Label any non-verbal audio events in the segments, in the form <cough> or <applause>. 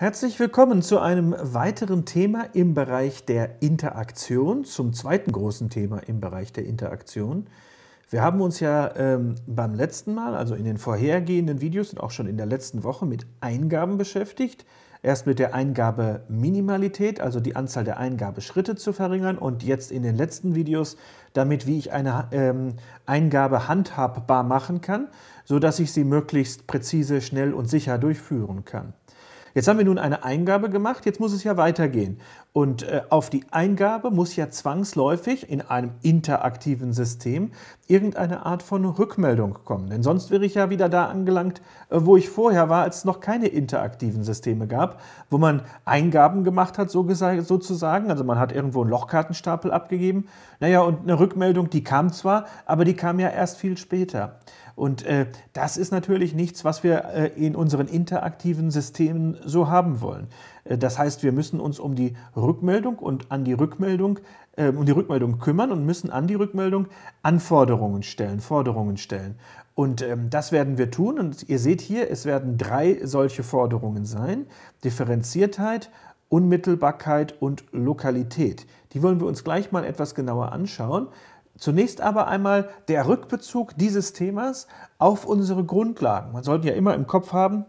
Herzlich willkommen zu einem weiteren Thema im Bereich der Interaktion, zum zweiten großen Thema im Bereich der Interaktion. Wir haben uns ja ähm, beim letzten Mal, also in den vorhergehenden Videos und auch schon in der letzten Woche mit Eingaben beschäftigt. Erst mit der Eingabeminimalität, also die Anzahl der Eingabeschritte zu verringern und jetzt in den letzten Videos damit, wie ich eine ähm, Eingabe handhabbar machen kann, sodass ich sie möglichst präzise, schnell und sicher durchführen kann. Jetzt haben wir nun eine Eingabe gemacht, jetzt muss es ja weitergehen. Und äh, auf die Eingabe muss ja zwangsläufig in einem interaktiven System irgendeine Art von Rückmeldung kommen. Denn sonst wäre ich ja wieder da angelangt, äh, wo ich vorher war, als es noch keine interaktiven Systeme gab, wo man Eingaben gemacht hat, so sozusagen. Also man hat irgendwo einen Lochkartenstapel abgegeben. Naja, und eine Rückmeldung, die kam zwar, aber die kam ja erst viel später. Und äh, das ist natürlich nichts, was wir äh, in unseren interaktiven Systemen so haben wollen. Äh, das heißt, wir müssen uns um die Rückmeldung und an die Rückmeldung ähm, um die Rückmeldung kümmern und müssen an die Rückmeldung Anforderungen stellen, Forderungen stellen. Und ähm, das werden wir tun. Und ihr seht hier, es werden drei solche Forderungen sein. Differenziertheit, Unmittelbarkeit und Lokalität. Die wollen wir uns gleich mal etwas genauer anschauen. Zunächst aber einmal der Rückbezug dieses Themas auf unsere Grundlagen. Man sollte ja immer im Kopf haben,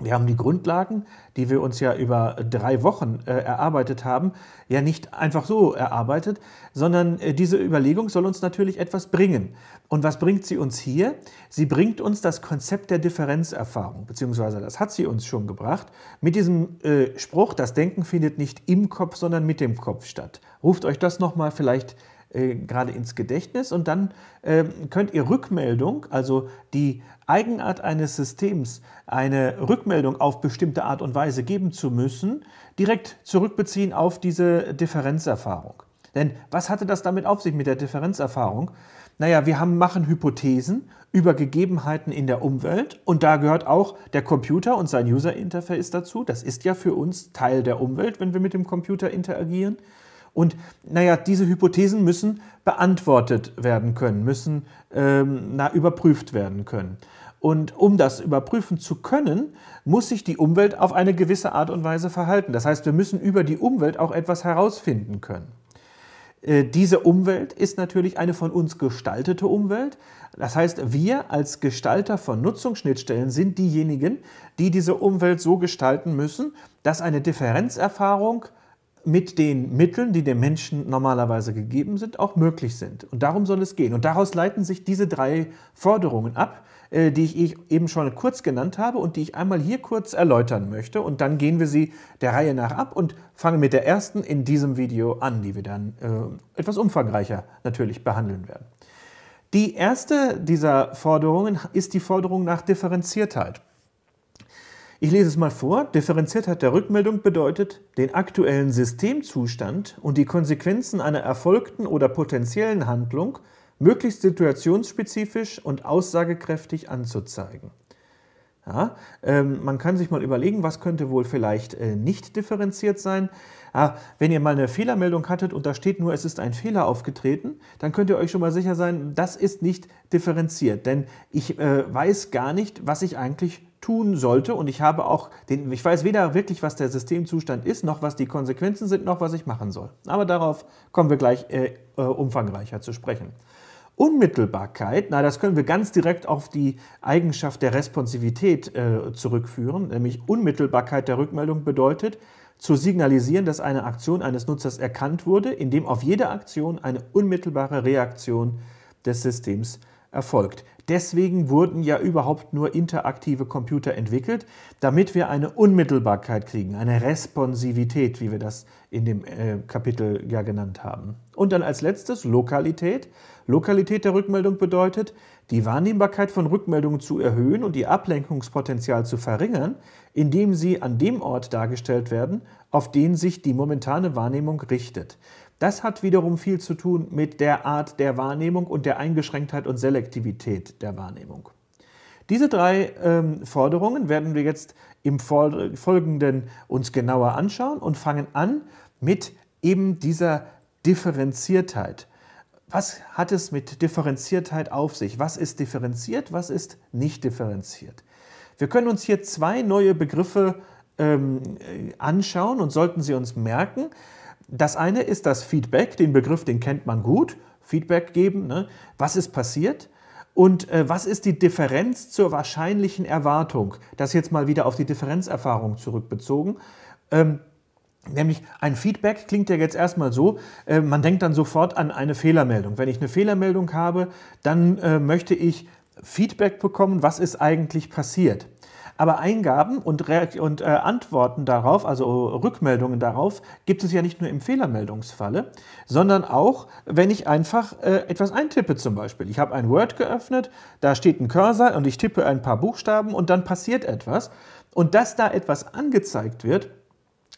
wir haben die Grundlagen, die wir uns ja über drei Wochen äh, erarbeitet haben, ja nicht einfach so erarbeitet, sondern äh, diese Überlegung soll uns natürlich etwas bringen. Und was bringt sie uns hier? Sie bringt uns das Konzept der Differenzerfahrung, beziehungsweise das hat sie uns schon gebracht, mit diesem äh, Spruch, das Denken findet nicht im Kopf, sondern mit dem Kopf statt. Ruft euch das nochmal vielleicht äh, gerade ins Gedächtnis und dann äh, könnt ihr Rückmeldung, also die Eigenart eines Systems, eine Rückmeldung auf bestimmte Art und Weise geben zu müssen, direkt zurückbeziehen auf diese Differenzerfahrung. Denn was hatte das damit auf sich mit der Differenzerfahrung? Naja, wir haben, machen Hypothesen über Gegebenheiten in der Umwelt und da gehört auch der Computer und sein User Interface dazu. Das ist ja für uns Teil der Umwelt, wenn wir mit dem Computer interagieren. Und naja, diese Hypothesen müssen beantwortet werden können, müssen ähm, na, überprüft werden können. Und um das überprüfen zu können, muss sich die Umwelt auf eine gewisse Art und Weise verhalten. Das heißt, wir müssen über die Umwelt auch etwas herausfinden können. Äh, diese Umwelt ist natürlich eine von uns gestaltete Umwelt. Das heißt, wir als Gestalter von Nutzungsschnittstellen sind diejenigen, die diese Umwelt so gestalten müssen, dass eine Differenzerfahrung mit den Mitteln, die dem Menschen normalerweise gegeben sind, auch möglich sind. Und darum soll es gehen. Und daraus leiten sich diese drei Forderungen ab, äh, die ich eben schon kurz genannt habe und die ich einmal hier kurz erläutern möchte. Und dann gehen wir sie der Reihe nach ab und fangen mit der ersten in diesem Video an, die wir dann äh, etwas umfangreicher natürlich behandeln werden. Die erste dieser Forderungen ist die Forderung nach Differenziertheit. Ich lese es mal vor. Differenziert hat der Rückmeldung bedeutet, den aktuellen Systemzustand und die Konsequenzen einer erfolgten oder potenziellen Handlung möglichst situationsspezifisch und aussagekräftig anzuzeigen. Ja, ähm, man kann sich mal überlegen, was könnte wohl vielleicht äh, nicht differenziert sein. Ah, wenn ihr mal eine Fehlermeldung hattet und da steht nur, es ist ein Fehler aufgetreten, dann könnt ihr euch schon mal sicher sein, das ist nicht differenziert. Denn ich äh, weiß gar nicht, was ich eigentlich tun sollte und ich habe auch den, ich weiß weder wirklich, was der Systemzustand ist, noch was die Konsequenzen sind, noch was ich machen soll. Aber darauf kommen wir gleich äh, äh umfangreicher zu sprechen. Unmittelbarkeit, na, das können wir ganz direkt auf die Eigenschaft der Responsivität äh, zurückführen, nämlich Unmittelbarkeit der Rückmeldung bedeutet, zu signalisieren, dass eine Aktion eines Nutzers erkannt wurde, indem auf jede Aktion eine unmittelbare Reaktion des Systems erfolgt. Deswegen wurden ja überhaupt nur interaktive Computer entwickelt, damit wir eine Unmittelbarkeit kriegen, eine Responsivität, wie wir das in dem äh, Kapitel ja genannt haben. Und dann als letztes Lokalität. Lokalität der Rückmeldung bedeutet, die Wahrnehmbarkeit von Rückmeldungen zu erhöhen und ihr Ablenkungspotenzial zu verringern, indem sie an dem Ort dargestellt werden, auf den sich die momentane Wahrnehmung richtet. Das hat wiederum viel zu tun mit der Art der Wahrnehmung und der Eingeschränktheit und Selektivität der Wahrnehmung. Diese drei ähm, Forderungen werden wir jetzt im Folgenden uns genauer anschauen und fangen an mit eben dieser Differenziertheit was hat es mit Differenziertheit auf sich? Was ist differenziert, was ist nicht differenziert? Wir können uns hier zwei neue Begriffe ähm, äh, anschauen und sollten sie uns merken. Das eine ist das Feedback, den Begriff, den kennt man gut. Feedback geben, ne? was ist passiert? Und äh, was ist die Differenz zur wahrscheinlichen Erwartung? Das jetzt mal wieder auf die Differenzerfahrung zurückbezogen. Ähm, Nämlich ein Feedback klingt ja jetzt erstmal so, äh, man denkt dann sofort an eine Fehlermeldung. Wenn ich eine Fehlermeldung habe, dann äh, möchte ich Feedback bekommen, was ist eigentlich passiert. Aber Eingaben und, und äh, Antworten darauf, also Rückmeldungen darauf, gibt es ja nicht nur im Fehlermeldungsfalle, sondern auch, wenn ich einfach äh, etwas eintippe zum Beispiel. Ich habe ein Word geöffnet, da steht ein Cursor und ich tippe ein paar Buchstaben und dann passiert etwas. Und dass da etwas angezeigt wird,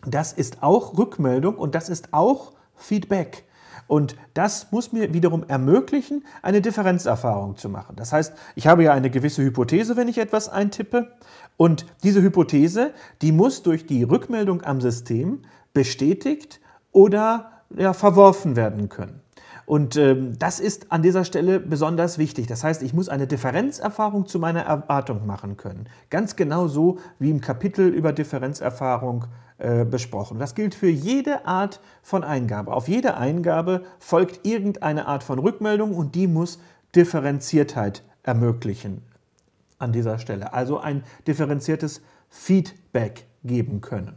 das ist auch Rückmeldung und das ist auch Feedback. Und das muss mir wiederum ermöglichen, eine Differenzerfahrung zu machen. Das heißt, ich habe ja eine gewisse Hypothese, wenn ich etwas eintippe. Und diese Hypothese, die muss durch die Rückmeldung am System bestätigt oder ja, verworfen werden können. Und ähm, das ist an dieser Stelle besonders wichtig. Das heißt, ich muss eine Differenzerfahrung zu meiner Erwartung machen können. Ganz genau so wie im Kapitel über Differenzerfahrung äh, besprochen. Das gilt für jede Art von Eingabe. Auf jede Eingabe folgt irgendeine Art von Rückmeldung und die muss Differenziertheit ermöglichen an dieser Stelle. Also ein differenziertes Feedback geben können.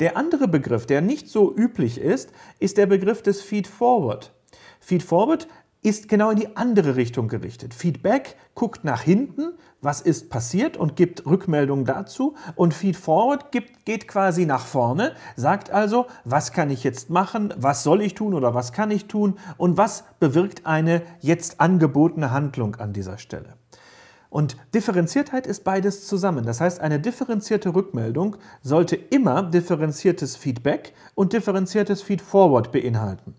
Der andere Begriff, der nicht so üblich ist, ist der Begriff des Feedforward. Forward. Feed Forward ist genau in die andere Richtung gerichtet. Feedback guckt nach hinten, was ist passiert und gibt Rückmeldungen dazu. Und Feed Forward gibt, geht quasi nach vorne, sagt also, was kann ich jetzt machen, was soll ich tun oder was kann ich tun und was bewirkt eine jetzt angebotene Handlung an dieser Stelle. Und Differenziertheit ist beides zusammen. Das heißt, eine differenzierte Rückmeldung sollte immer differenziertes Feedback und differenziertes Feedforward beinhalten.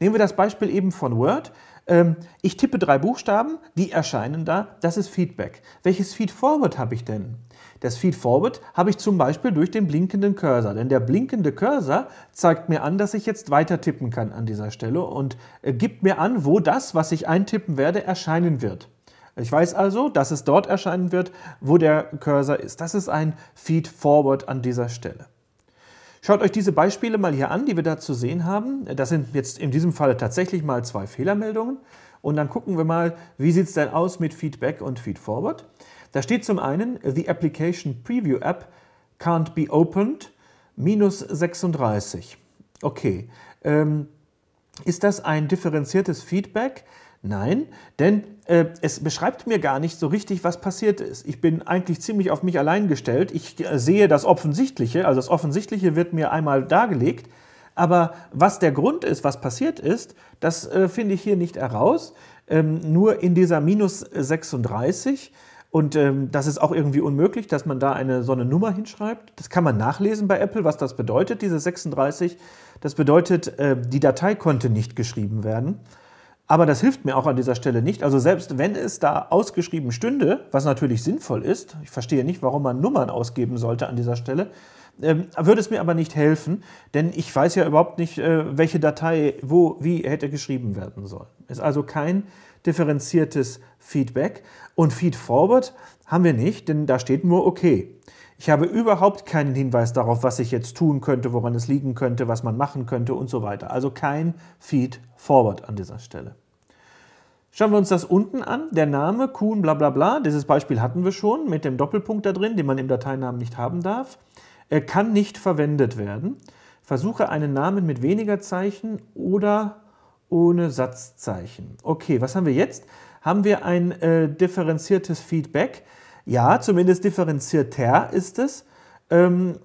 Nehmen wir das Beispiel eben von Word. Ähm, ich tippe drei Buchstaben, die erscheinen da, das ist Feedback. Welches Feedforward habe ich denn? Das Feedforward habe ich zum Beispiel durch den blinkenden Cursor, denn der blinkende Cursor zeigt mir an, dass ich jetzt weiter tippen kann an dieser Stelle und äh, gibt mir an, wo das, was ich eintippen werde, erscheinen wird. Ich weiß also, dass es dort erscheinen wird, wo der Cursor ist. Das ist ein Feedforward an dieser Stelle. Schaut euch diese Beispiele mal hier an, die wir da zu sehen haben. Das sind jetzt in diesem Fall tatsächlich mal zwei Fehlermeldungen. Und dann gucken wir mal, wie sieht es denn aus mit Feedback und Feedforward. Da steht zum einen, the application preview app can't be opened, minus 36. Okay, ähm, ist das ein differenziertes Feedback? Nein, denn äh, es beschreibt mir gar nicht so richtig, was passiert ist. Ich bin eigentlich ziemlich auf mich allein gestellt. Ich äh, sehe das Offensichtliche, also das Offensichtliche wird mir einmal dargelegt. Aber was der Grund ist, was passiert ist, das äh, finde ich hier nicht heraus. Ähm, nur in dieser minus 36. Und ähm, das ist auch irgendwie unmöglich, dass man da eine so eine Nummer hinschreibt. Das kann man nachlesen bei Apple, was das bedeutet, diese 36. Das bedeutet, äh, die Datei konnte nicht geschrieben werden. Aber das hilft mir auch an dieser Stelle nicht. Also selbst wenn es da ausgeschrieben stünde, was natürlich sinnvoll ist, ich verstehe nicht, warum man Nummern ausgeben sollte an dieser Stelle, ähm, würde es mir aber nicht helfen, denn ich weiß ja überhaupt nicht, äh, welche Datei wo, wie hätte geschrieben werden sollen. Ist also kein differenziertes Feedback. Und Feedforward haben wir nicht, denn da steht nur okay. Ich habe überhaupt keinen Hinweis darauf, was ich jetzt tun könnte, woran es liegen könnte, was man machen könnte und so weiter. Also kein Feed Forward an dieser Stelle. Schauen wir uns das unten an. Der Name, Kuhn, bla bla bla, dieses Beispiel hatten wir schon mit dem Doppelpunkt da drin, den man im Dateinamen nicht haben darf, er kann nicht verwendet werden. Versuche einen Namen mit weniger Zeichen oder ohne Satzzeichen. Okay, was haben wir jetzt? Haben wir ein äh, differenziertes Feedback? Ja, zumindest differenzierter ist es. Ähm,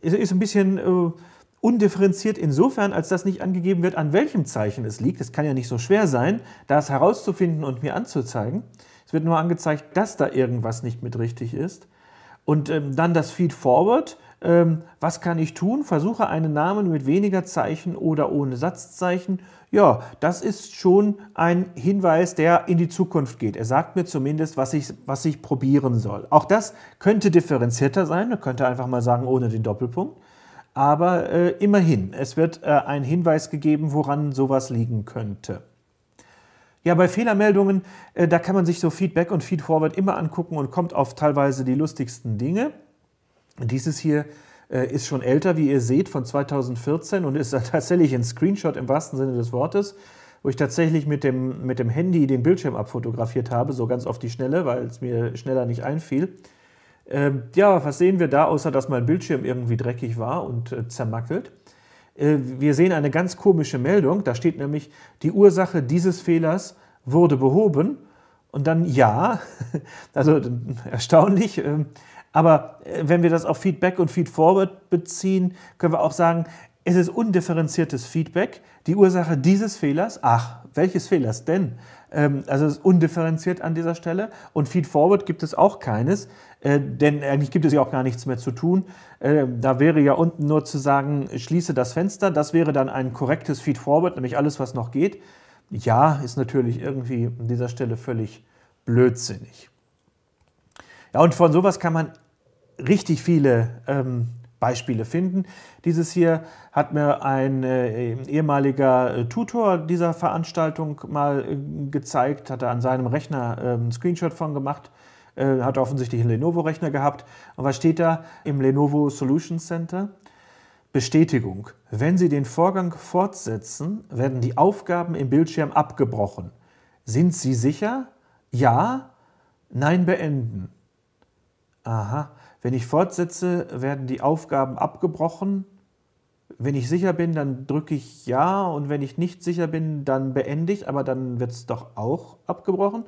ist, ist ein bisschen... Äh, undifferenziert insofern, als das nicht angegeben wird, an welchem Zeichen es liegt. Es kann ja nicht so schwer sein, das herauszufinden und mir anzuzeigen. Es wird nur angezeigt, dass da irgendwas nicht mit richtig ist. Und ähm, dann das Feed Forward. Ähm, was kann ich tun? Versuche einen Namen mit weniger Zeichen oder ohne Satzzeichen. Ja, das ist schon ein Hinweis, der in die Zukunft geht. Er sagt mir zumindest, was ich, was ich probieren soll. Auch das könnte differenzierter sein. Man könnte einfach mal sagen, ohne den Doppelpunkt. Aber äh, immerhin, es wird äh, ein Hinweis gegeben, woran sowas liegen könnte. Ja, bei Fehlermeldungen, äh, da kann man sich so Feedback und Feedforward immer angucken und kommt auf teilweise die lustigsten Dinge. Dieses hier äh, ist schon älter, wie ihr seht, von 2014 und ist <laughs> tatsächlich ein Screenshot im wahrsten Sinne des Wortes, wo ich tatsächlich mit dem, mit dem Handy den Bildschirm abfotografiert habe, so ganz auf die Schnelle, weil es mir schneller nicht einfiel. Ähm, ja, was sehen wir da, außer dass mein Bildschirm irgendwie dreckig war und äh, zermackelt? Äh, wir sehen eine ganz komische Meldung. Da steht nämlich, die Ursache dieses Fehlers wurde behoben. Und dann ja, <laughs> also äh, erstaunlich. Ähm, aber äh, wenn wir das auf Feedback und Feedforward beziehen, können wir auch sagen, es ist undifferenziertes Feedback. Die Ursache dieses Fehlers, ach, welches Fehlers denn? Ähm, also es ist undifferenziert an dieser Stelle. Und Feedforward gibt es auch keines. Äh, denn eigentlich gibt es ja auch gar nichts mehr zu tun. Äh, da wäre ja unten nur zu sagen, schließe das Fenster. Das wäre dann ein korrektes Feed Forward, nämlich alles, was noch geht. Ja, ist natürlich irgendwie an dieser Stelle völlig blödsinnig. Ja, und von sowas kann man richtig viele ähm, Beispiele finden. Dieses hier hat mir ein äh, ehemaliger äh, Tutor dieser Veranstaltung mal gezeigt, hat er an seinem Rechner ähm, einen Screenshot von gemacht äh, hat offensichtlich einen Lenovo-Rechner gehabt. Und was steht da im Lenovo Solution Center? Bestätigung. Wenn Sie den Vorgang fortsetzen, werden die Aufgaben im Bildschirm abgebrochen. Sind Sie sicher? Ja? Nein beenden. Aha. Wenn ich fortsetze, werden die Aufgaben abgebrochen. Wenn ich sicher bin, dann drücke ich Ja und wenn ich nicht sicher bin, dann beende ich, aber dann wird es doch auch abgebrochen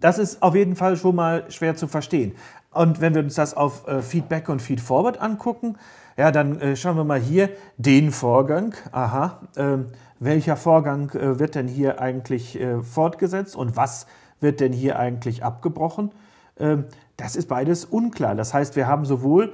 das ist auf jeden Fall schon mal schwer zu verstehen. Und wenn wir uns das auf äh, Feedback und Feedforward angucken, ja, dann äh, schauen wir mal hier den Vorgang. Aha, äh, welcher Vorgang äh, wird denn hier eigentlich fortgesetzt und was wird denn hier eigentlich abgebrochen? Ähm, das ist beides unklar. Das heißt, wir haben sowohl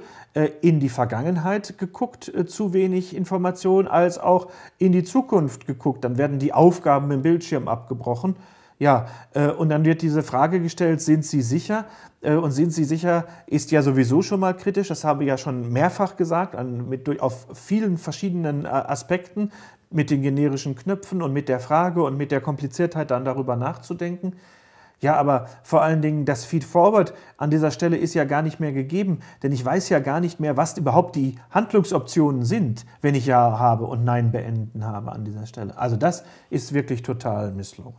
in die Vergangenheit geguckt, zu wenig Informationen, als auch in die Zukunft geguckt. Dann werden die Aufgaben im Bildschirm abgebrochen. Ja, äh, und dann wird diese Frage gestellt, sind Sie sicher? Äh, und sind Sie sicher, ist ja sowieso schon mal kritisch, das habe ich ja schon mehrfach gesagt, mit, auf vielen verschiedenen äh, Aspekten, mit den generischen Knöpfen und mit der Frage und mit der Kompliziertheit dann darüber nachzudenken. Ja, aber vor allen Dingen das Feedforward an dieser Stelle ist ja gar nicht mehr gegeben, denn ich weiß ja gar nicht mehr, was überhaupt die Handlungsoptionen sind, wenn ich Ja habe und Nein beenden habe an dieser Stelle. Also das ist wirklich total misslungen.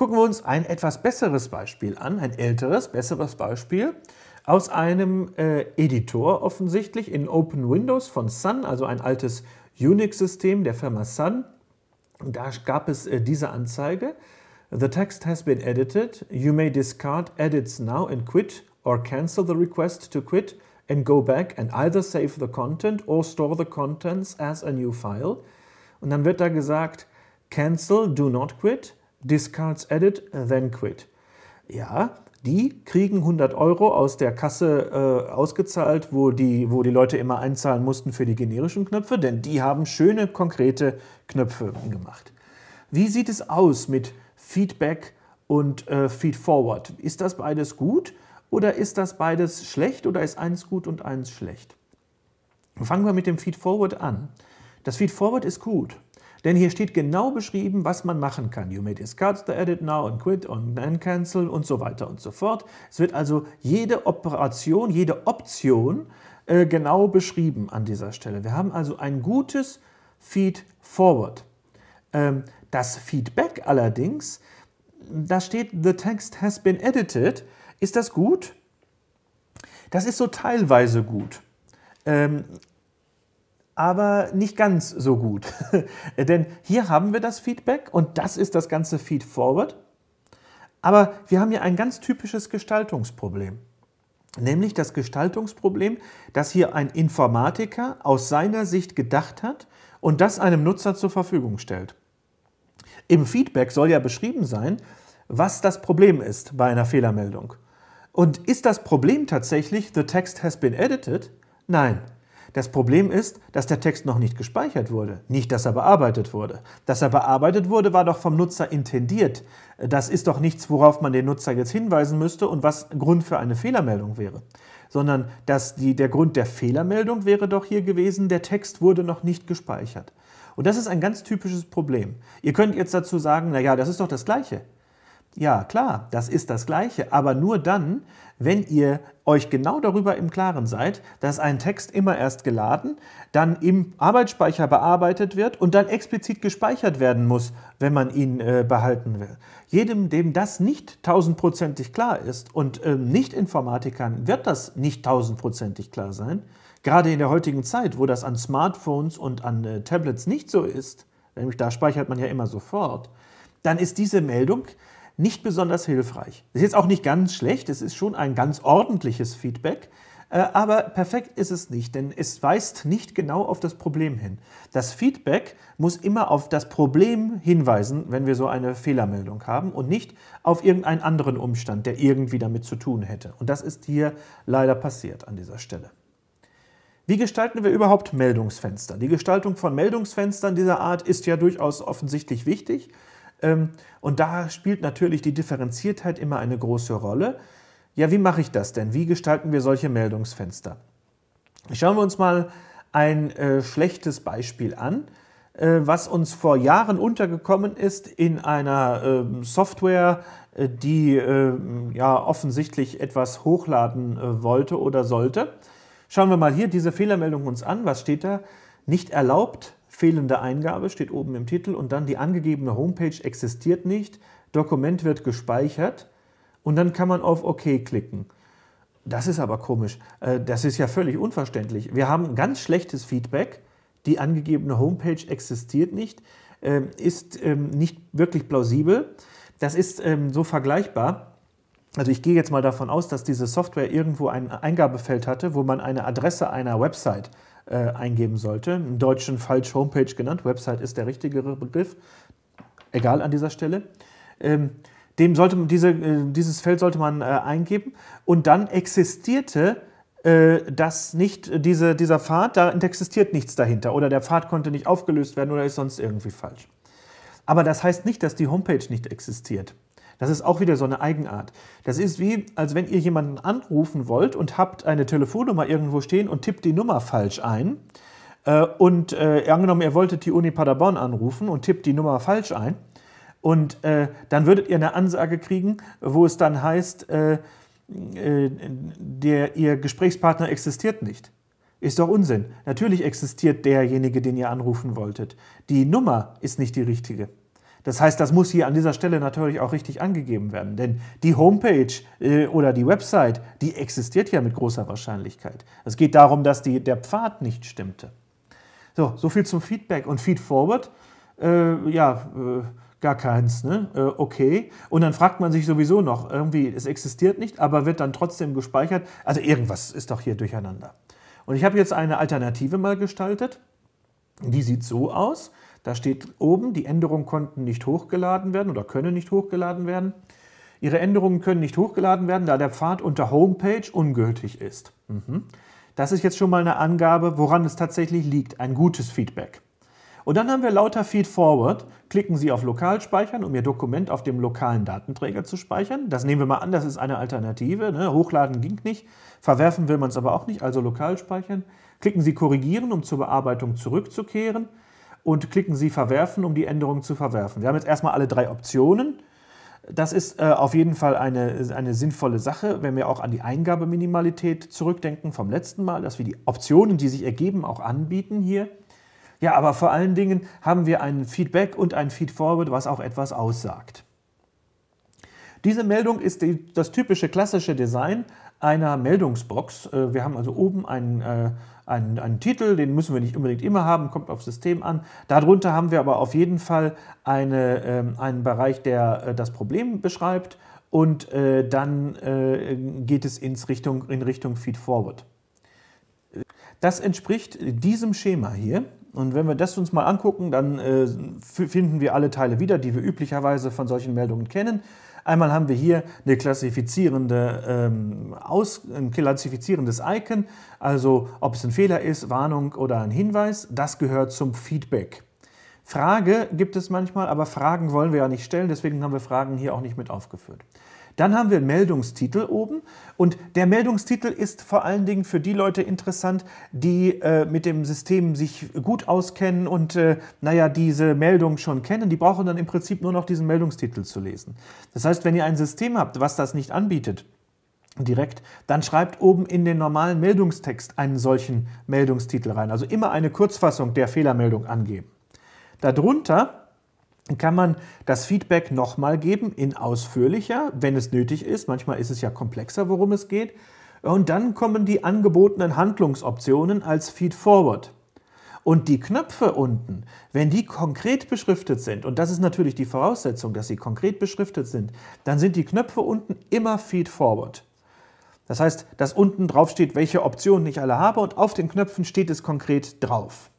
Gucken wir uns ein etwas besseres Beispiel an, ein älteres, besseres Beispiel aus einem äh, Editor offensichtlich in Open Windows von Sun, also ein altes Unix-System der Firma Sun. da gab es äh, diese Anzeige. The text has been edited. You may discard edits now and quit or cancel the request to quit and go back and either save the content or store the contents as a new file. Und dann wird da gesagt, cancel, do not quit Discards added, then quit. Ja, die kriegen 100 Euro aus der Kasse äh, ausgezahlt, wo die, wo die Leute immer einzahlen mussten für die generischen Knöpfe, denn die haben schöne, konkrete Knöpfe gemacht. Wie sieht es aus mit Feedback und äh, Feedforward? Ist das beides gut oder ist das beides schlecht oder ist eins gut und eins schlecht? Fangen wir mit dem Feedforward an. Das Feedforward ist gut. Denn hier steht genau beschrieben, was man machen kann. You may discard the edit now and quit and then cancel und so weiter und so fort. Es wird also jede Operation, jede Option äh, genau beschrieben an dieser Stelle. Wir haben also ein gutes Feed Forward. Ähm, das Feedback allerdings, da steht, the text has been edited. Ist das gut? Das ist so teilweise gut. Ähm, aber nicht ganz so gut. <laughs> Denn hier haben wir das Feedback und das ist das ganze Feedforward. Aber wir haben hier ein ganz typisches Gestaltungsproblem. Nämlich das Gestaltungsproblem, dass hier ein Informatiker aus seiner Sicht gedacht hat und das einem Nutzer zur Verfügung stellt. Im Feedback soll ja beschrieben sein, was das Problem ist bei einer Fehlermeldung. Und ist das Problem tatsächlich, the text has been edited? Nein, das Problem ist, dass der Text noch nicht gespeichert wurde, nicht, dass er bearbeitet wurde. Dass er bearbeitet wurde, war doch vom Nutzer intendiert. Das ist doch nichts, worauf man den Nutzer jetzt hinweisen müsste und was Grund für eine Fehlermeldung wäre. Sondern dass die, der Grund der Fehlermeldung wäre doch hier gewesen, der Text wurde noch nicht gespeichert. Und das ist ein ganz typisches Problem. Ihr könnt jetzt dazu sagen, naja, das ist doch das Gleiche. Ja, klar, das ist das Gleiche, aber nur dann, wenn ihr euch genau darüber im Klaren seid, dass ein Text immer erst geladen, dann im Arbeitsspeicher bearbeitet wird und dann explizit gespeichert werden muss, wenn man ihn äh, behalten will. Jedem, dem das nicht tausendprozentig klar ist und ähm, Nicht-Informatikern wird das nicht tausendprozentig klar sein, gerade in der heutigen Zeit, wo das an Smartphones und an äh, Tablets nicht so ist, nämlich da speichert man ja immer sofort, dann ist diese Meldung nicht besonders hilfreich. Das ist jetzt auch nicht ganz schlecht, es ist schon ein ganz ordentliches Feedback, äh, aber perfekt ist es nicht, denn es weist nicht genau auf das Problem hin. Das Feedback muss immer auf das Problem hinweisen, wenn wir so eine Fehlermeldung haben und nicht auf irgendeinen anderen Umstand, der irgendwie damit zu tun hätte. Und das ist hier leider passiert an dieser Stelle. Wie gestalten wir überhaupt Meldungsfenster? Die Gestaltung von Meldungsfenstern dieser Art ist ja durchaus offensichtlich wichtig. Ähm, und da spielt natürlich die Differenziertheit immer eine große Rolle. Ja, wie mache ich das denn? Wie gestalten wir solche Meldungsfenster? Schauen wir uns mal ein äh, schlechtes Beispiel an, äh, was uns vor Jahren untergekommen ist in einer ähm, äh, Software, die ähm, ja offensichtlich etwas hochladen äh, wollte oder sollte. Schauen wir mal hier diese Fehlermeldung uns an. Was steht da? Nicht erlaubt, Fehlende Eingabe steht oben im Titel und dann die angegebene Homepage existiert nicht, Dokument wird gespeichert und dann kann man auf OK klicken. Das ist aber komisch. Äh, das ist ja völlig unverständlich. Wir haben ganz schlechtes Feedback. Die angegebene Homepage existiert nicht, ähm, ist ähm, nicht wirklich plausibel. Das ist ähm, so vergleichbar. Also ich gehe jetzt mal davon aus, dass diese Software irgendwo ein Eingabefeld hatte, wo man eine Adresse einer Website äh, äh, eingeben sollte. Im Deutschen falsch Homepage genannt, Website ist der richtigere Begriff, egal an dieser Stelle. Ähm, dem sollte diese, äh, dieses Feld sollte man äh, eingeben und dann existierte äh, dass nicht diese, dieser Pfad, da existiert nichts dahinter oder der Pfad konnte nicht aufgelöst werden oder ist sonst irgendwie falsch. Aber das heißt nicht, dass die Homepage nicht existiert. Das ist auch wieder so eine Eigenart. Das ist wie, als wenn ihr jemanden anrufen wollt und habt eine Telefonnummer irgendwo stehen und tippt die Nummer falsch ein. Äh, und äh, angenommen, ihr wolltet die Uni Paderborn anrufen und tippt die Nummer falsch ein. Und äh, dann würdet ihr eine Ansage kriegen, wo es dann heißt, äh, äh, der, ihr Gesprächspartner existiert nicht. Ist doch Unsinn. Natürlich existiert derjenige, den ihr anrufen wolltet. Die Nummer ist nicht die richtige. Das heißt, das muss hier an dieser Stelle natürlich auch richtig angegeben werden, denn die Homepage äh, oder die Website, die existiert ja mit großer Wahrscheinlichkeit. Es geht darum, dass die, der Pfad nicht stimmte. So, so viel zum Feedback und Feedforward, Äh, ja, äh, gar keins, ne? Äh, okay. Und dann fragt man sich sowieso noch, irgendwie, es existiert nicht, aber wird dann trotzdem gespeichert. Also irgendwas ist doch hier durcheinander. Und ich habe jetzt eine Alternative mal gestaltet. Die sieht so aus. Da steht oben, die Änderungen konnten nicht hochgeladen werden oder können nicht hochgeladen werden. Ihre Änderungen können nicht hochgeladen werden, da der Pfad unter Homepage ungültig ist. Mhm. Das ist jetzt schon mal eine Angabe, woran es tatsächlich liegt, ein gutes Feedback. Und dann haben wir lauter Feed Forward. Klicken Sie auf Lokal speichern, um Ihr Dokument auf dem lokalen Datenträger zu speichern. Das nehmen wir mal an, das ist eine Alternative. Ne? Hochladen ging nicht, verwerfen will man es aber auch nicht, also lokal speichern. Klicken Sie Korrigieren, um zur Bearbeitung zurückzukehren und klicken Sie Verwerfen, um die Änderung zu verwerfen. Wir haben jetzt erstmal alle drei Optionen. Das ist äh, auf jeden Fall eine, eine sinnvolle Sache, wenn wir auch an die Eingabeminimalität zurückdenken vom letzten Mal, dass wir die Optionen, die sich ergeben, auch anbieten hier. Ja, aber vor allen Dingen haben wir ein Feedback und ein Feedforward, was auch etwas aussagt. Diese Meldung ist die, das typische klassische Design einer Meldungsbox. Äh, wir haben also oben einen, äh, einen, einen Titel, den müssen wir nicht unbedingt immer haben, kommt aufs System an. Darunter haben wir aber auf jeden Fall eine, ähm, einen Bereich, der äh, das Problem beschreibt und äh, dann äh, geht es ins Richtung, in Richtung Feed Forward. Das entspricht diesem Schema hier. Und wenn wir das uns mal angucken, dann äh, finden wir alle Teile wieder, die wir üblicherweise von solchen Meldungen kennen. Einmal haben wir hier eine klassifizierende, ähm, aus, ein klassifizierendes Icon, also ob es ein Fehler ist, Warnung oder ein Hinweis. Das gehört zum Feedback. Frage gibt es manchmal, aber Fragen wollen wir ja nicht stellen, deswegen haben wir Fragen hier auch nicht mit aufgeführt. Dann haben wir einen Meldungstitel oben und der Meldungstitel ist vor allen Dingen für die Leute interessant, die äh, mit dem System sich gut auskennen und äh, naja, diese Meldung schon kennen. Die brauchen dann im Prinzip nur noch diesen Meldungstitel zu lesen. Das heißt, wenn ihr ein System habt, was das nicht anbietet, direkt, dann schreibt oben in den normalen Meldungstext einen solchen Meldungstitel rein. Also immer eine Kurzfassung der Fehlermeldung angeben. Darunter kann man das Feedback nochmal geben in ausführlicher, wenn es nötig ist. Manchmal ist es ja komplexer, worum es geht. Und dann kommen die angebotenen Handlungsoptionen als Feedforward. Und die Knöpfe unten, wenn die konkret beschriftet sind, und das ist natürlich die Voraussetzung, dass sie konkret beschriftet sind, dann sind die Knöpfe unten immer Feedforward. Das heißt, dass unten drauf steht, welche Optionen ich alle habe und auf den Knöpfen steht es konkret drauf.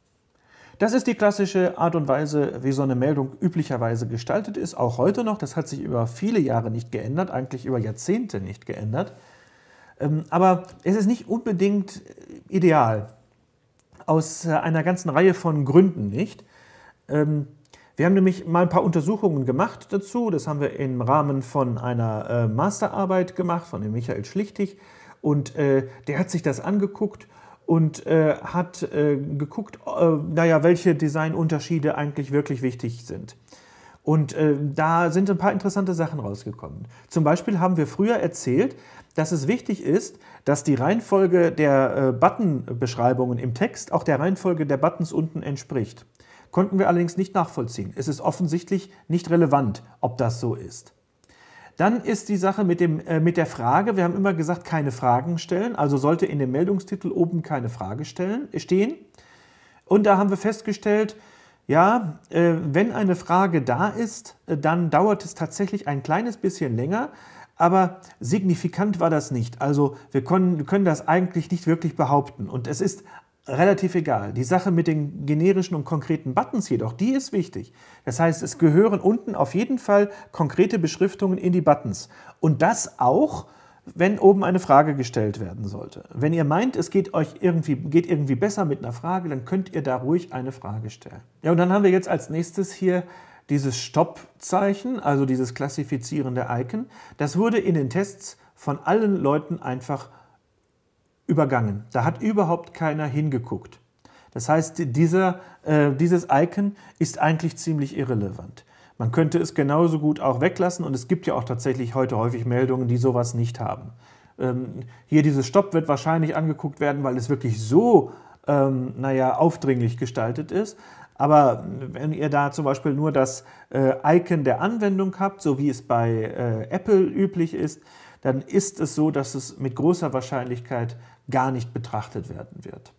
Das ist die klassische Art und Weise, wie so eine Meldung üblicherweise gestaltet ist, auch heute noch. Das hat sich über viele Jahre nicht geändert, eigentlich über Jahrzehnte nicht geändert. Ähm, aber es ist nicht unbedingt äh, ideal. Aus äh, einer ganzen Reihe von Gründen nicht. Ähm, wir haben nämlich mal ein paar Untersuchungen gemacht dazu. Das haben wir im Rahmen von einer äh, Masterarbeit gemacht, von dem Michael Schlichtig. Und der hat sich das angeguckt und äh, hat äh, geguckt, äh, naja, welche Designunterschiede eigentlich wirklich wichtig sind. Und äh, da sind ein paar interessante Sachen rausgekommen. Zum Beispiel haben wir früher erzählt, dass es wichtig ist, dass die Reihenfolge der äh, button im Text auch der Reihenfolge der Buttons unten entspricht. Konnten wir allerdings nicht nachvollziehen. Es ist offensichtlich nicht relevant, ob das so ist. Dann ist die Sache mit, dem, äh, mit der Frage, wir haben immer gesagt, keine Fragen stellen, also sollte in dem Meldungstitel oben keine Frage stellen, stehen. Und da haben wir festgestellt, ja, äh, wenn eine Frage da ist, äh, dann dauert es tatsächlich ein kleines bisschen länger, aber signifikant war das nicht. Also wir können, können das eigentlich nicht wirklich behaupten. Und es ist relativ egal. Die Sache mit den generischen und konkreten Buttons jedoch, die ist wichtig. Das heißt, es gehören unten auf jeden Fall konkrete Beschriftungen in die Buttons. Und das auch, wenn oben eine Frage gestellt werden sollte. Wenn ihr meint, es geht euch irgendwie, geht irgendwie besser mit einer Frage, dann könnt ihr da ruhig eine Frage stellen. Ja, und dann haben wir jetzt als nächstes hier dieses Stoppzeichen, also dieses klassifizierende Icon. Das wurde in den Tests von allen Leuten einfach übergangen. Da hat überhaupt keiner hingeguckt. Das heißt, dieser, äh, dieses Icon ist eigentlich ziemlich irrelevant. Man könnte es genauso gut auch weglassen und es gibt ja auch tatsächlich heute häufig Meldungen, die sowas nicht haben. Ähm, hier dieses Stopp wird wahrscheinlich angeguckt werden, weil es wirklich so, ähm, naja, aufdringlich gestaltet ist. Aber wenn ihr da zum Beispiel nur das äh, Icon der Anwendung habt, so wie es bei äh, Apple üblich ist, dann ist es so, dass es mit großer Wahrscheinlichkeit gar nicht betrachtet werden wird.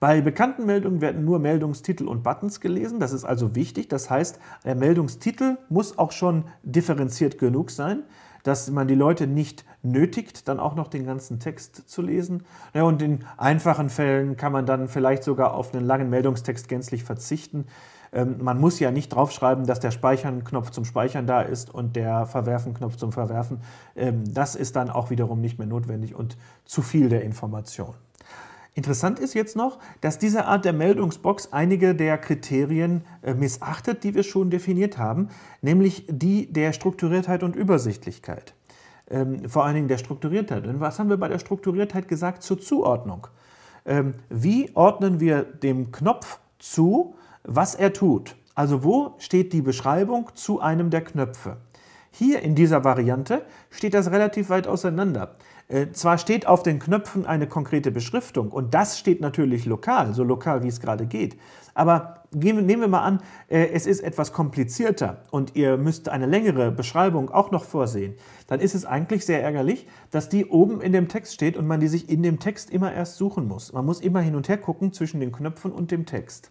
Bei bekannten Meldungen werden nur Meldungstitel und Buttons gelesen. Das ist also wichtig. Das heißt, der Meldungstitel muss auch schon differenziert genug sein, dass man die Leute nicht nötigt, dann auch noch den ganzen Text zu lesen. Ja, und in einfachen Fällen kann man dann vielleicht sogar auf einen langen Meldungstext gänzlich verzichten. Ähm, man muss ja nicht draufschreiben, dass der Speichern-Knopf zum Speichern da ist und der Verwerfen-Knopf zum Verwerfen. Ähm, das ist dann auch wiederum nicht mehr notwendig und zu viel der Information. Interessant ist jetzt noch, dass diese Art der Meldungsbox einige der Kriterien äh, missachtet, die wir schon definiert haben, nämlich die der Strukturiertheit und Übersichtlichkeit. Ähm, vor allen Dingen der Strukturiertheit. Und was haben wir bei der Strukturiertheit gesagt zur Zuordnung? wie ordnen wir dem Knopf zu, was er tut. Also wo steht die Beschreibung zu einem der Knöpfe? Hier in dieser Variante steht das relativ weit auseinander. Äh, zwar steht auf den Knöpfen eine konkrete Beschriftung und das steht natürlich lokal, so lokal wie es gerade geht. Aber gehen, nehmen wir mal an, äh, es ist etwas komplizierter und ihr müsst eine längere Beschreibung auch noch vorsehen. Dann ist es eigentlich sehr ärgerlich, dass die oben in dem Text steht und man die sich in dem Text immer erst suchen muss. Man muss immer hin und her gucken zwischen den Knöpfen und dem Text.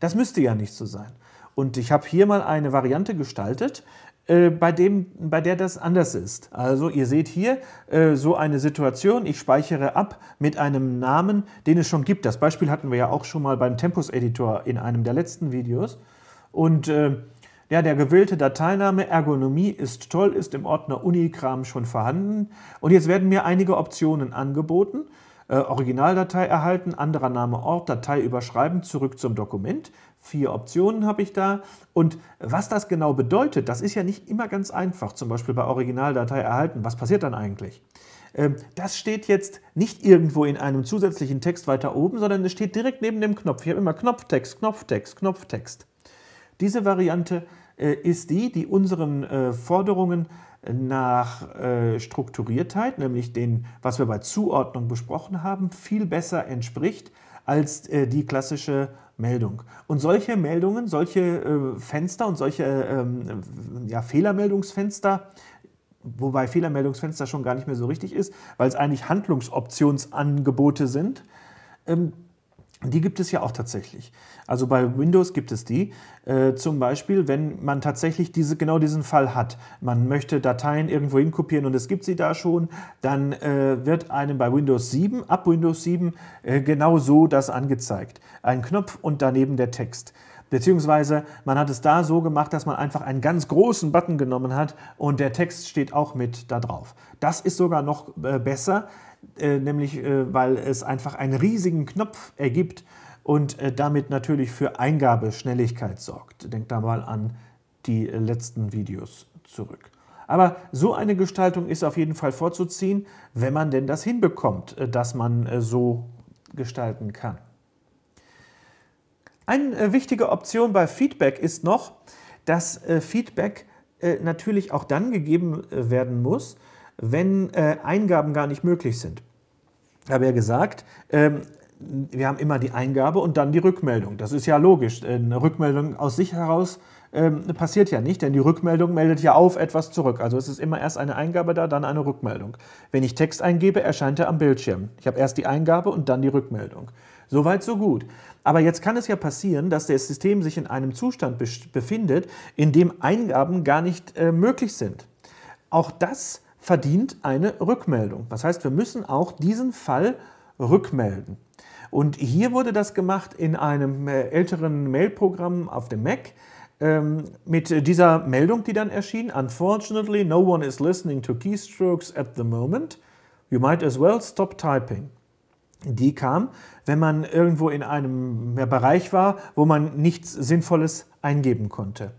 Das müsste ja nicht so sein. Und ich habe hier mal eine Variante gestaltet, äh, bei, dem, bei der das anders ist. Also ihr seht hier äh, so eine Situation, ich speichere ab mit einem Namen, den es schon gibt. Das Beispiel hatten wir ja auch schon mal beim Tempus-Editor in einem der letzten Videos. Und äh, ja, der gewählte Dateiname Ergonomie ist toll, ist im Ordner Unikram schon vorhanden. Und jetzt werden mir einige Optionen angeboten. Äh, Originaldatei erhalten, anderer Name Ort, Datei überschreiben, zurück zum Dokument. Vier Optionen habe ich da. Und was das genau bedeutet, das ist ja nicht immer ganz einfach. Zum Beispiel bei Originaldatei erhalten. Was passiert dann eigentlich? Ähm, das steht jetzt nicht irgendwo in einem zusätzlichen Text weiter oben, sondern es steht direkt neben dem Knopf. Ich habe immer Knopftext, Knopftext, Knopftext. Diese Variante äh, ist die, die unseren äh, Forderungen nach äh, Strukturiertheit, nämlich den, was wir bei Zuordnung besprochen haben, viel besser entspricht als äh, die klassische Meldung. Und solche Meldungen, solche äh, Fenster und solche ähm, ja, Fehlermeldungsfenster, wobei Fehlermeldungsfenster schon gar nicht mehr so richtig ist, weil es eigentlich Handlungsoptionsangebote sind, ähm, die gibt es ja auch tatsächlich. Also bei Windows gibt es die. Äh, zum Beispiel, wenn man tatsächlich diese, genau diesen Fall hat. Man möchte Dateien irgendwo hinkopieren und es gibt sie da schon, dann äh, wird einem bei Windows 7, ab Windows 7, äh, genau so das angezeigt. Ein Knopf und daneben der Text. Beziehungsweise man hat es da so gemacht, dass man einfach einen ganz großen Button genommen hat und der Text steht auch mit da drauf. Das ist sogar noch äh, besser, äh, nämlich äh, weil es einfach einen riesigen Knopf ergibt und äh, damit natürlich für Eingabeschnelligkeit sorgt. Denkt da mal an die äh, letzten Videos zurück. Aber so eine Gestaltung ist auf jeden Fall vorzuziehen, wenn man denn das hinbekommt, äh, dass man so gestalten kann. Eine wichtige Option bei Feedback ist noch, dass Feedback natürlich auch dann gegeben werden muss, wenn äh, Eingaben gar nicht möglich sind. Ich habe ja gesagt, ähm, wir haben immer die Eingabe und dann die Rückmeldung. Das ist ja logisch. Äh, eine Rückmeldung aus sich heraus ähm, passiert ja nicht, denn die Rückmeldung meldet ja auf etwas zurück. Also es ist immer erst eine Eingabe da, dann eine Rückmeldung. Wenn ich Text eingebe, erscheint er am Bildschirm. Ich habe erst die Eingabe und dann die Rückmeldung. Soweit, so gut. Aber jetzt kann es ja passieren, dass das System sich in einem Zustand befindet, in dem Eingaben gar nicht äh, möglich sind. Auch das ist verdient eine Rückmeldung. Das heißt, wir müssen auch diesen Fall rückmelden. Und hier wurde das gemacht in einem äh, älteren Mailprogramm auf dem Mac ähm, mit dieser Meldung, die dann erschien. Unfortunately, no one is listening to keystrokes at the moment. You might as well stop typing. Die kam, wenn man irgendwo in einem äh, Bereich war, wo man nichts Sinnvolles eingeben konnte.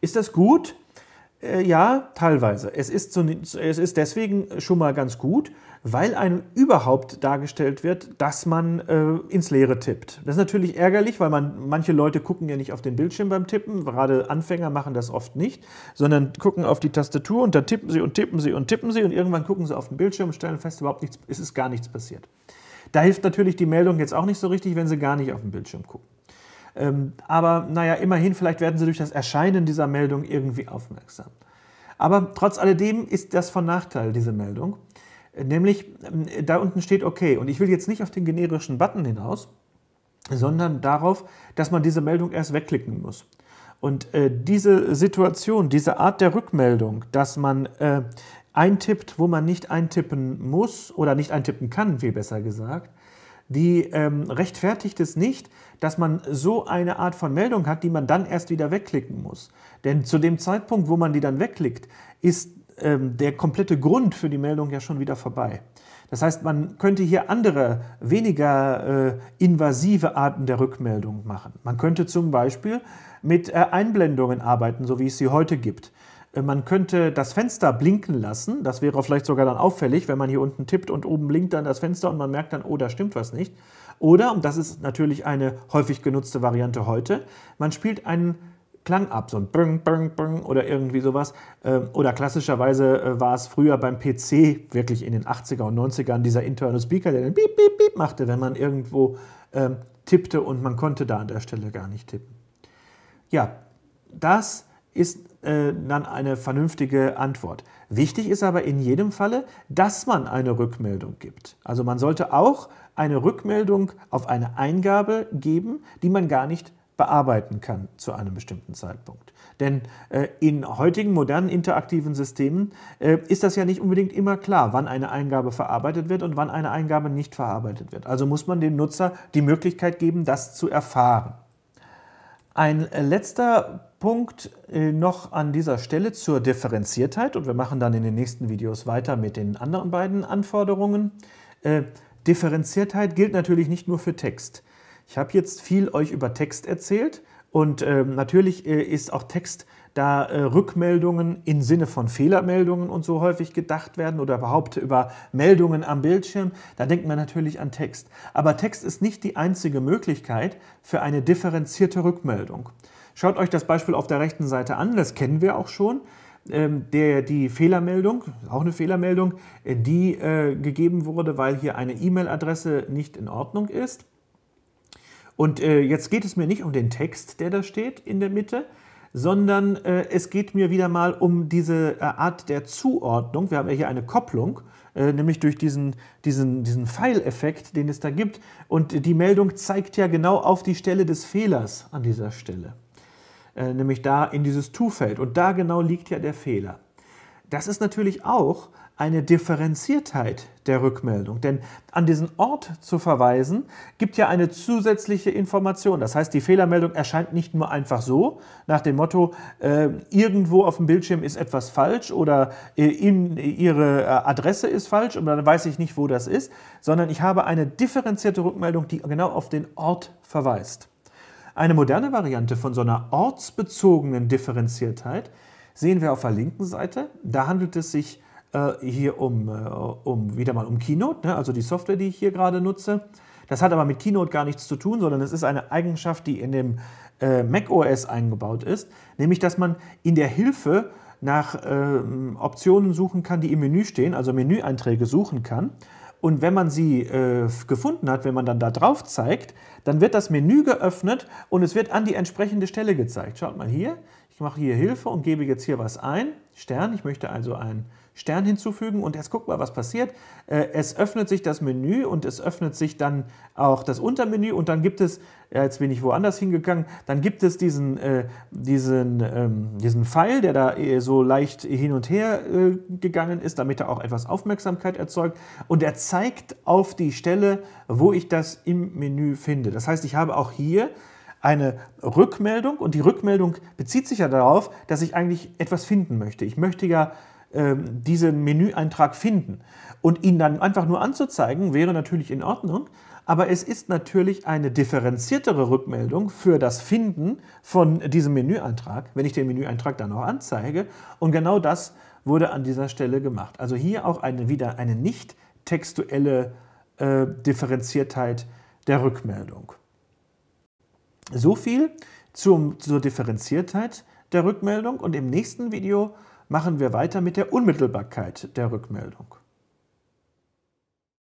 Ist das gut? Äh, ja, teilweise. Es ist, so, es ist deswegen schon mal ganz gut, weil einem überhaupt dargestellt wird, dass man äh, ins Leere tippt. Das ist natürlich ärgerlich, weil man, manche Leute gucken ja nicht auf den Bildschirm beim Tippen. Gerade Anfänger machen das oft nicht, sondern gucken auf die Tastatur und dann tippen sie und tippen sie und tippen sie und irgendwann gucken sie auf den Bildschirm und stellen fest, überhaupt nichts, es ist gar nichts passiert. Da hilft natürlich die Meldung jetzt auch nicht so richtig, wenn sie gar nicht auf den Bildschirm gucken. Ähm, aber naja, immerhin, vielleicht werden sie durch das Erscheinen dieser Meldung irgendwie aufmerksam. Aber trotz alledem ist das von Nachteil, diese Meldung. Äh, nämlich, ähm, da unten steht OK. Und ich will jetzt nicht auf den generischen Button hinaus, sondern darauf, dass man diese Meldung erst wegklicken muss. Und äh, diese Situation, diese Art der Rückmeldung, dass man äh, eintippt, wo man nicht eintippen muss oder nicht eintippen kann, viel besser gesagt, die ähm, rechtfertigt es nicht, dass man so eine Art von Meldung hat, die man dann erst wieder wegklicken muss. Denn zu dem Zeitpunkt, wo man die dann wegklickt, ist ähm, der komplette Grund für die Meldung ja schon wieder vorbei. Das heißt, man könnte hier andere, weniger äh, invasive Arten der Rückmeldung machen. Man könnte zum Beispiel mit äh, Einblendungen arbeiten, so wie es sie heute gibt. Man könnte das Fenster blinken lassen. Das wäre vielleicht sogar dann auffällig, wenn man hier unten tippt und oben blinkt dann das Fenster und man merkt dann, oh, da stimmt was nicht. Oder, und das ist natürlich eine häufig genutzte Variante heute, man spielt einen Klang ab, so ein Bring, Bring, Bring oder irgendwie sowas. Ähm, oder klassischerweise äh, war es früher beim PC, wirklich in den 80er und 90ern, dieser interne Speaker, der dann Beep, Beep, Beep machte, wenn man irgendwo ähm, tippte und man konnte da an der Stelle gar nicht tippen. Ja, das ist äh, dann eine vernünftige Antwort. Wichtig ist aber in jedem Falle, dass man eine Rückmeldung gibt. Also man sollte auch eine Rückmeldung auf eine Eingabe geben, die man gar nicht bearbeiten kann zu einem bestimmten Zeitpunkt. Denn äh, in heutigen modernen interaktiven Systemen äh, ist das ja nicht unbedingt immer klar, wann eine Eingabe verarbeitet wird und wann eine Eingabe nicht verarbeitet wird. Also muss man dem Nutzer die Möglichkeit geben, das zu erfahren. Ein äh, letzter Punkt äh, noch an dieser Stelle zur Differenziertheit und wir machen dann in den nächsten Videos weiter mit den anderen beiden Anforderungen. Äh, Differenziertheit gilt natürlich nicht nur für Text. Ich habe jetzt viel euch über Text erzählt und ähm, natürlich äh, ist auch Text, da Rückmeldungen im Sinne von Fehlermeldungen und so häufig gedacht werden oder überhaupt über Meldungen am Bildschirm, da denkt man natürlich an Text. Aber Text ist nicht die einzige Möglichkeit für eine differenzierte Rückmeldung. Schaut euch das Beispiel auf der rechten Seite an, das kennen wir auch schon. Ähm, der, die Fehlermeldung, auch eine Fehlermeldung, äh, die äh, gegeben wurde, weil hier eine E-Mail-Adresse nicht in Ordnung ist. Und äh, jetzt geht es mir nicht um den Text, der da steht in der Mitte, sondern äh, es geht mir wieder mal um diese äh, Art der Zuordnung. Wir haben ja hier eine Kopplung, äh, nämlich durch diesen, diesen, diesen Pfeileffekt, den es da gibt. Und die Meldung zeigt ja genau auf die Stelle des Fehlers an dieser Stelle. Äh, nämlich da in dieses To-Feld. Und da genau liegt ja der Fehler. Das ist natürlich auch eine Differenziertheit der Rückmeldung. Denn an diesen Ort zu verweisen, gibt ja eine zusätzliche Information. Das heißt, die Fehlermeldung erscheint nicht nur einfach so, nach dem Motto, äh, irgendwo auf dem Bildschirm ist etwas falsch oder äh, in, Ihre äh, Adresse ist falsch und dann weiß ich nicht, wo das ist, sondern ich habe eine differenzierte Rückmeldung, die genau auf den Ort verweist. Eine moderne Variante von so einer ortsbezogenen Differenziertheit sehen wir auf der linken Seite. Da handelt es sich äh, hier um, äh, um, wieder mal um Keynote, ne? also die Software, die ich hier gerade nutze. Das hat aber mit Keynote gar nichts zu tun, sondern es ist eine Eigenschaft, die in dem äh, macOS eingebaut ist, nämlich dass man in der Hilfe nach ähm, Optionen suchen kann, die im Menü stehen, also Menüeinträge suchen kann. Und wenn man sie äh, gefunden hat, wenn man dann da drauf zeigt, dann wird das Menü geöffnet und es wird an die entsprechende Stelle gezeigt. Schaut mal hier, ich mache hier Hilfe und gebe jetzt hier was ein. Stern, ich möchte also ein Stern hinzufügen und jetzt guck mal, was passiert. Äh, es öffnet sich das Menü und es öffnet sich dann auch das Untermenü und dann gibt es, äh, jetzt bin ich woanders hingegangen, dann gibt es diesen, äh, diesen, ähm, diesen Pfeil, der da so leicht hin und her gegangen ist, damit er auch etwas Aufmerksamkeit erzeugt und er zeigt auf die Stelle, wo ich das im Menü finde. Das heißt, ich habe auch hier eine Rückmeldung und die Rückmeldung bezieht sich ja darauf, dass ich eigentlich etwas finden möchte. Ich möchte ja ähm, diesen Menüeintrag finden. Und ihn dann einfach nur anzuzeigen, wäre natürlich in Ordnung. Aber es ist natürlich eine differenziertere Rückmeldung für das Finden von diesem Menüeintrag, wenn ich den Menüeintrag dann auch anzeige. Und genau das wurde an dieser Stelle gemacht. Also hier auch eine, wieder eine nicht textuelle äh, Differenziertheit der Rückmeldung. So viel zum, zur Differenziertheit der Rückmeldung und im nächsten Video machen wir weiter mit der Unmittelbarkeit der Rückmeldung.